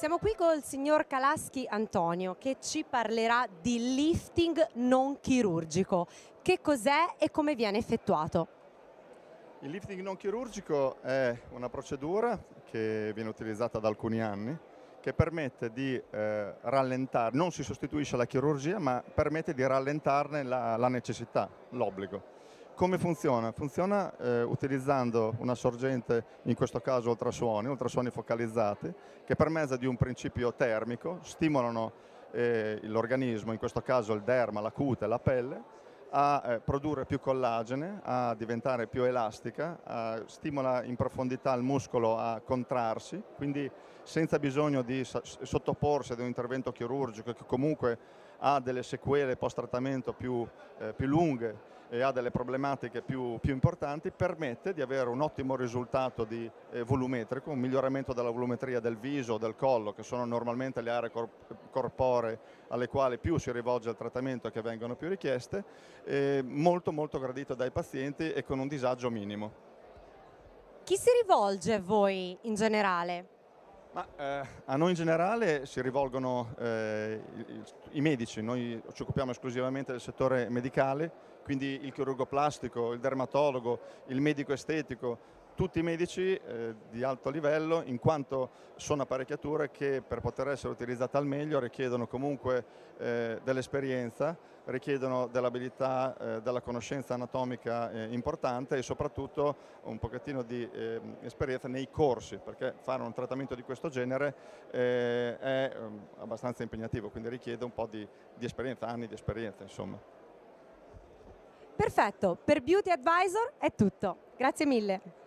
Siamo qui con il signor Calaschi Antonio che ci parlerà di lifting non chirurgico. Che cos'è e come viene effettuato? Il lifting non chirurgico è una procedura che viene utilizzata da alcuni anni che permette di eh, rallentare, non si sostituisce alla chirurgia, ma permette di rallentarne la, la necessità, l'obbligo come funziona? Funziona eh, utilizzando una sorgente, in questo caso ultrasuoni, ultrasuoni focalizzati, che per mezzo di un principio termico stimolano eh, l'organismo, in questo caso il derma, la cute, la pelle, a eh, produrre più collagene, a diventare più elastica, a, stimola in profondità il muscolo a contrarsi, quindi senza bisogno di sottoporsi ad un intervento chirurgico che comunque ha delle sequele post-trattamento più, eh, più, lunghe e ha delle problematiche più, più, importanti, permette di avere un ottimo risultato di, eh, volumetrico, un miglioramento della volumetria del viso, del collo, che sono normalmente le aree corporee alle quali più si rivolge il trattamento e che vengono più richieste, eh, molto molto gradito dai pazienti e con un disagio minimo. Chi si rivolge a voi in generale? Ma, eh, a noi in generale si rivolgono eh, i, i, medici, noi ci occupiamo esclusivamente del settore medicale, quindi il chirurgo plastico, il dermatologo, il medico estetico, tutti i medici eh, di alto livello in quanto sono apparecchiature che per poter essere utilizzate al meglio richiedono comunque eh, dell'esperienza, richiedono dell'abilità, eh, della conoscenza anatomica eh, importante e soprattutto un pochettino di ehm, esperienza nei corsi perché fare un trattamento di questo genere eh, è ehm, abbastanza impegnativo quindi richiede un po' di, di esperienza, anni di esperienza insomma. Perfetto, per Beauty Advisor è tutto. Grazie mille.